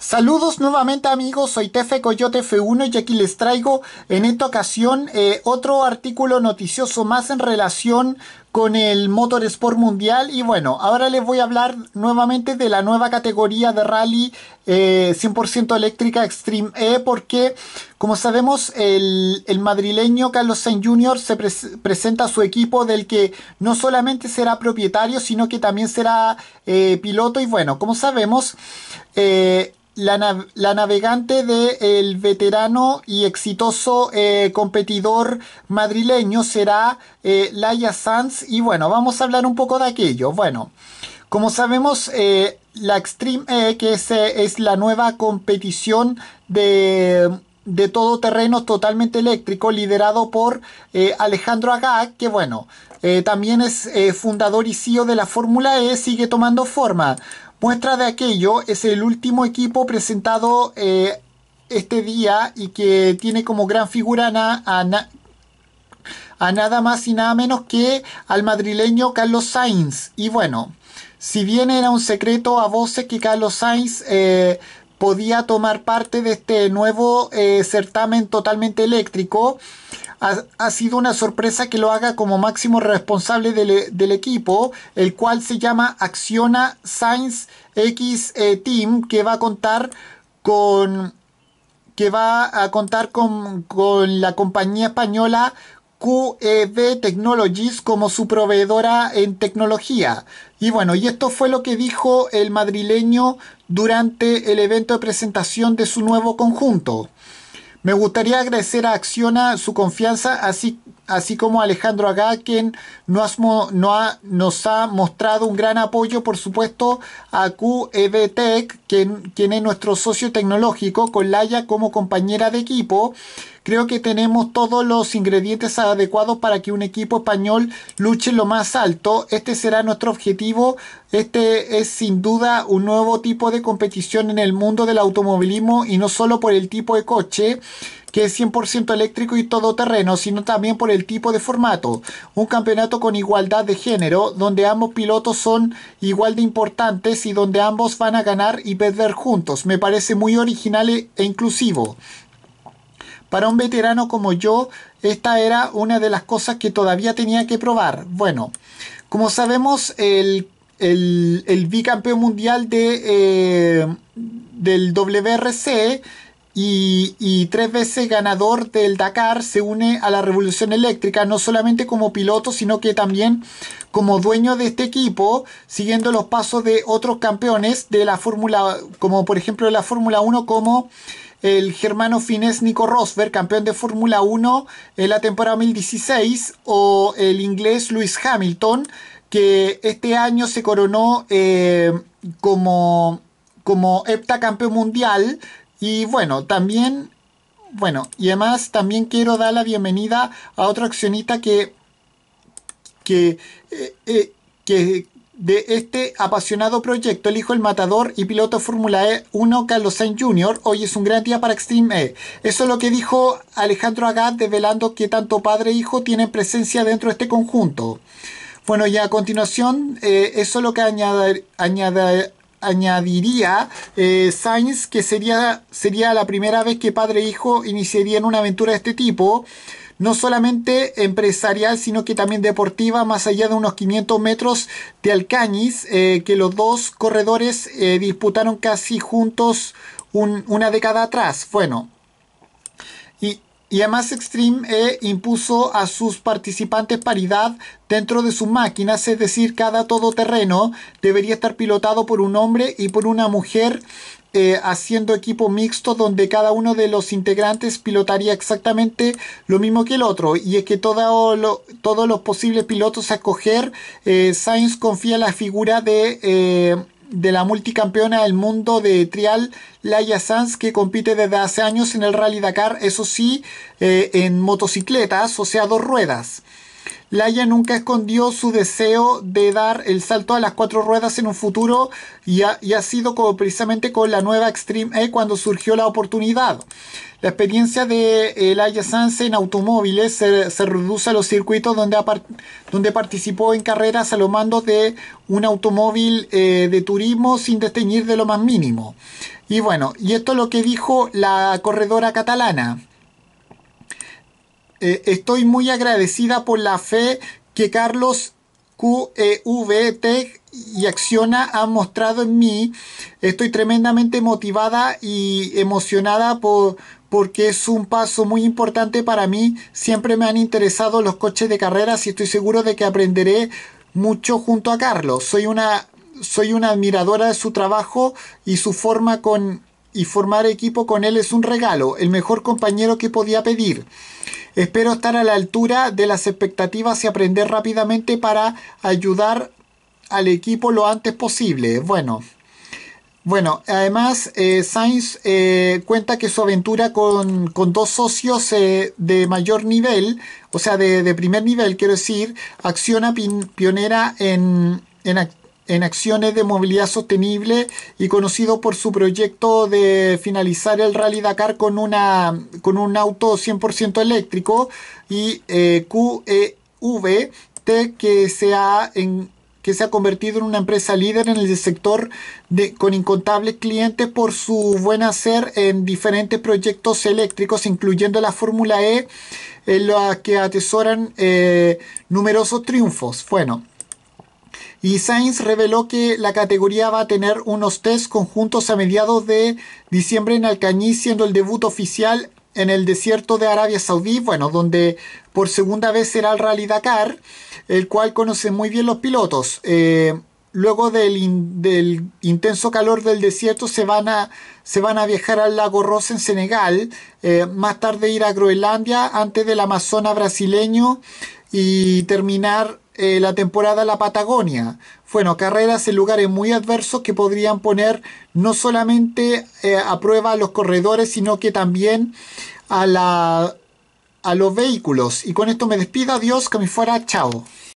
Saludos nuevamente amigos, soy Tefe Coyote F1 y aquí les traigo en esta ocasión eh, otro artículo noticioso más en relación con el Motorsport Mundial. Y bueno, ahora les voy a hablar nuevamente de la nueva categoría de rally 100% eh, eléctrica Extreme E, porque como sabemos, el, madrileño Carlos Sainz Jr. se presenta a su equipo del que no solamente será propietario, sino que también será eh, piloto. Y bueno, como sabemos, eh, la, navegante del veterano y exitoso competidor madrileño será Laia Sanz, y bueno, vamos a hablar un poco de aquello. Bueno, como sabemos, eh, la Extreme E, que es, eh, la nueva competición de, todo terreno totalmente eléctrico, liderado por eh, Alejandro Agag, que bueno, también es fundador y CEO de la Fórmula E, sigue tomando forma. Muestra de aquello es el último equipo presentado este día y que tiene como gran figura a, a a nada más y nada menos que al madrileño Carlos Sainz. Y bueno, si bien era un secreto a voces que Carlos Sainz eh, podía tomar parte de este nuevo eh, certamen totalmente eléctrico, ha, sido una sorpresa que lo haga como máximo responsable del, equipo, el cual se llama Acciona Sainz X eh, Team, que va a contar con que va a contar con la compañía española QEB Technologies como su proveedora en tecnología. Y bueno, y esto fue lo que dijo el madrileño durante el evento de presentación de su nuevo conjunto. Me gustaría agradecer a Acciona su confianza, así, así como a Alejandro Agá, quien nos, ha, nos ha mostrado un gran apoyo, por supuesto, a QEB quien, quien es nuestro socio tecnológico, con Laya como compañera de equipo. Creo que tenemos todos los ingredientes adecuados para que un equipo español luche lo más alto. Este será nuestro objetivo. Este es sin duda un nuevo tipo de competición en el mundo del automovilismo y no solo por el tipo de coche que es 100% eléctrico y todoterreno, sino también por el tipo de formato. Un campeonato con igualdad de género, donde ambos pilotos son igual de importantes y donde ambos van a ganar y perder juntos. Me parece muy original e inclusivo. Para un veterano como yo, esta era una de las cosas que todavía tenía que probar. Bueno, como sabemos, el, el, bicampeón mundial de, eh, del WRC y, tres veces ganador del Dakar se une a la Revolución Eléctrica, no solamente como piloto, sino que también como dueño de este equipo, siguiendo los pasos de otros campeones de la Fórmula, como por ejemplo la Fórmula 1, como el germano finés Nico Rosberg, campeón de Fórmula 1 en la temporada 2016, o el inglés Lewis Hamilton, que este año se coronó eh, como, como heptacampeón mundial. Y bueno, también, bueno, y además también quiero dar la bienvenida a otro accionista que, que, eh, eh, que de este apasionado proyecto, el hijo el matador y piloto Fórmula E 1 Carlos Sainz Jr., hoy es un gran día para Extreme E. Eso es lo que dijo Alejandro Agat, develando que tanto padre e hijo tienen presencia dentro de este conjunto. Bueno, y a continuación, eh, eso es lo que añadiría eh, Sainz, que sería, sería la primera vez que padre e hijo iniciarían una aventura de este tipo no solamente empresarial, sino que también deportiva, más allá de unos 500 metros de Alcañiz, eh, que los dos corredores eh, disputaron casi juntos una década atrás. Bueno, y, y además Extreme eh, impuso a sus participantes paridad dentro de sus máquinas, es decir, cada todoterreno debería estar pilotado por un hombre y por una mujer eh, haciendo equipo mixto donde cada uno de los integrantes pilotaría exactamente lo mismo que el otro. Y es que todos los posibles pilotos a escoger, eh, Sainz confía en la figura de, eh, de la multicampeona del mundo de trial, Laia Sanz, que compite desde hace años en el Rally Dakar, eso sí, en motocicletas, o sea, dos ruedas. Laia nunca escondió su deseo de dar el salto a las cuatro ruedas en un futuro y ha, sido precisamente con la nueva Extreme E cuando surgió la oportunidad. La experiencia de eh, Laia Sanz en automóviles se, reduce a los circuitos donde, participó en carreras a lo mandos de un automóvil eh, de turismo sin desteñir de lo más mínimo. Y bueno, y esto es lo que dijo la corredora catalana. Eh, estoy muy agradecida por la fe que Carlos QEVT y Acciona han mostrado en mí. Estoy tremendamente motivada y emocionada porque es un paso muy importante para mí. Siempre me han interesado los coches de carreras y estoy seguro de que aprenderé mucho junto a Carlos. Soy una, soy una admiradora de su trabajo y su forma con y formar equipo con él es un regalo, el mejor compañero que podía pedir. Espero estar a la altura de las expectativas y aprender rápidamente para ayudar al equipo lo antes posible. Bueno, bueno, además eh, Sainz eh, cuenta que su aventura con, dos socios eh, de mayor nivel, o sea, de, primer nivel, quiero decir, acciona pionera en, en, en acciones de movilidad sostenible y conocido por su proyecto de finalizar el Rally Dakar con, una, con un auto 100% eléctrico y eh, QEVT que se ha en, que se ha convertido en una empresa líder en el sector de, con incontables clientes por su buen hacer en diferentes proyectos eléctricos, incluyendo la Fórmula E, en la que atesoran eh, numerosos triunfos. Bueno, y Sainz reveló que la categoría va a tener unos test conjuntos a mediados de diciembre en Alcañiz, siendo el debut oficial en el desierto de Arabia Saudí, bueno, donde por segunda vez será el Rally Dakar, el cual conocen muy bien los pilotos. Eh, luego del, intenso calor del desierto se van a, se van a viajar al lago Ross en Senegal, eh, más tarde ir a Groenlandia antes del Amazonas brasileño y terminar eh, la temporada la Patagonia. Bueno, carreras en lugares muy adversos que podrían poner no solamente eh, a prueba a los corredores, sino que también a, a los vehículos. Y con esto me despido, adiós, que me fuera, chao.